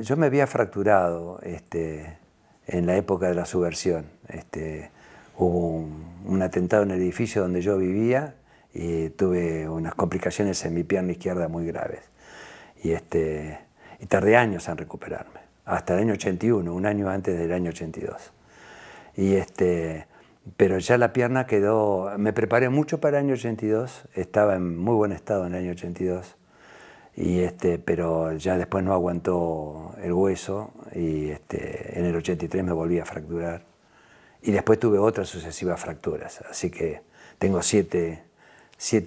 Yo me había fracturado este, en la época de la subversión. Este, hubo un, atentado en el edificio donde yo vivía y tuve unas complicaciones en mi pierna izquierda muy graves. Y, este, tardé años en recuperarme, hasta el año 81, un año antes del año 82. Este, pero ya la pierna quedó, me preparé mucho para el año 82, estaba en muy buen estado en el año 82, este, pero ya después no aguantó el hueso y este, en el 83 me volví a fracturar. Y después tuve otras sucesivas fracturas, así que tengo siete,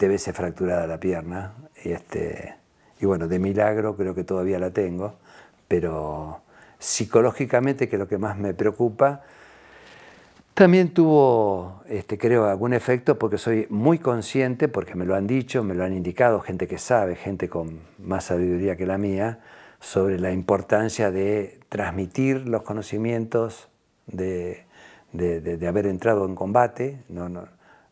veces fracturada la pierna. Y, este, y bueno, de milagro creo que todavía la tengo, pero psicológicamente, que es lo que más me preocupa, también tuvo, este, creo, algún efecto porque soy muy consciente, porque me lo han dicho, me lo han indicado gente que sabe, gente con más sabiduría que la mía, sobre la importancia de transmitir los conocimientos, de, haber entrado en combate.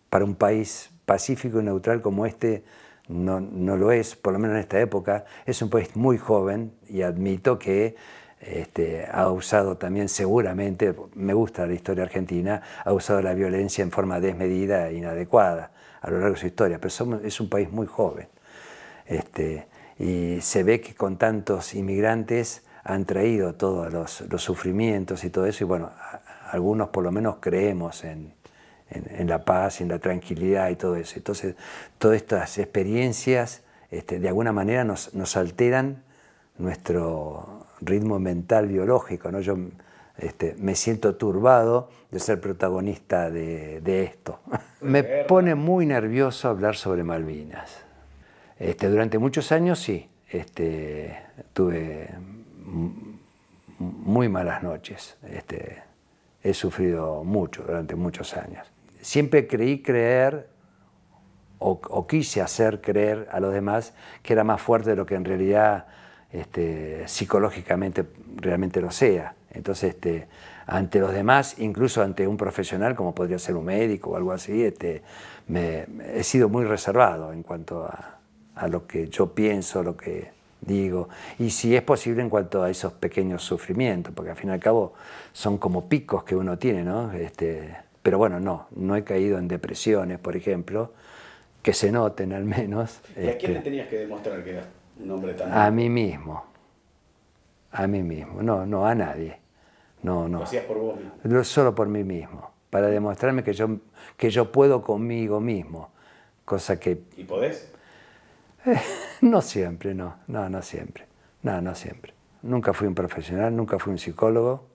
para un país pacífico y neutral como este no, lo es, por lo menos en esta época. Es un país muy joven y admito que este, ha usado también seguramente, me gusta la historia argentina, ha usado la violencia en forma desmedida e inadecuada a lo largo de su historia, pero es un país muy joven. Este, y se ve que con tantos inmigrantes han traído todos los, sufrimientos y todo eso, y bueno, algunos por lo menos creemos en, en, la paz, y en la tranquilidad y todo eso. Entonces, todas estas experiencias este, de alguna manera nos, nos, alteran nuestro ritmo mental biológico, ¿no? Yo este, me siento turbado de ser protagonista de esto. me pone muy nervioso hablar sobre Malvinas. Este, durante muchos años sí, este, tuve muy malas noches. Este, he sufrido mucho durante muchos años. Siempre creí creer o, quise hacer creer a los demás que era más fuerte de lo que en realidad este, psicológicamente realmente lo sea. Entonces, este, ante los demás, incluso ante un profesional como podría ser un médico o algo así, este, me, he sido muy reservado en cuanto a, a lo que yo pienso, a lo que digo, y si es posible en cuanto a esos pequeños sufrimientos, porque al fin y al cabo son como picos que uno tiene, ¿no? Este, pero bueno, no, no he caído en depresiones, por ejemplo, que se noten al menos. ¿Y a quién le este, tenías que demostrar que eras un hombre tan... A mí mismo, a mí mismo, no, no, a nadie. No, no. Lo hacías por vos mismo. Solo por mí mismo, para demostrarme que yo, que yo puedo conmigo mismo, cosa que... ¿Y podés? no siempre, no, no, no siempre, no, no siempre. Nunca fui un profesional, nunca fui un psicólogo.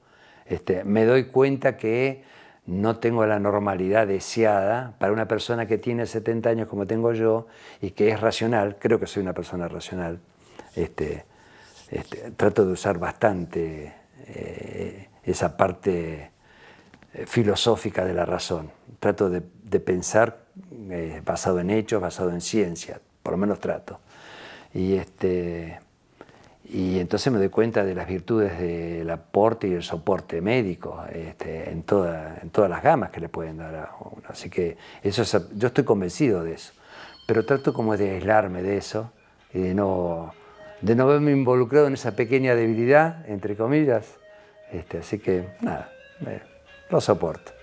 Este, me doy cuenta que no tengo la normalidad deseada para una persona que tiene 70 años como tengo yo y que es racional, creo que soy una persona racional, este, este, trato de usar bastante eh, esa parte eh, filosófica de la razón, trato de, pensar eh, basado en hechos, basado en ciencia, por lo menos trato. Y, este, y entonces me doy cuenta de las virtudes del aporte y el soporte médico este, en, en todas las gamas que le pueden dar a uno. Así que eso yo estoy convencido de eso. Pero trato como de aislarme de eso y de no, de no verme involucrado en esa pequeña debilidad, entre comillas. Este, así que nada, lo soporto.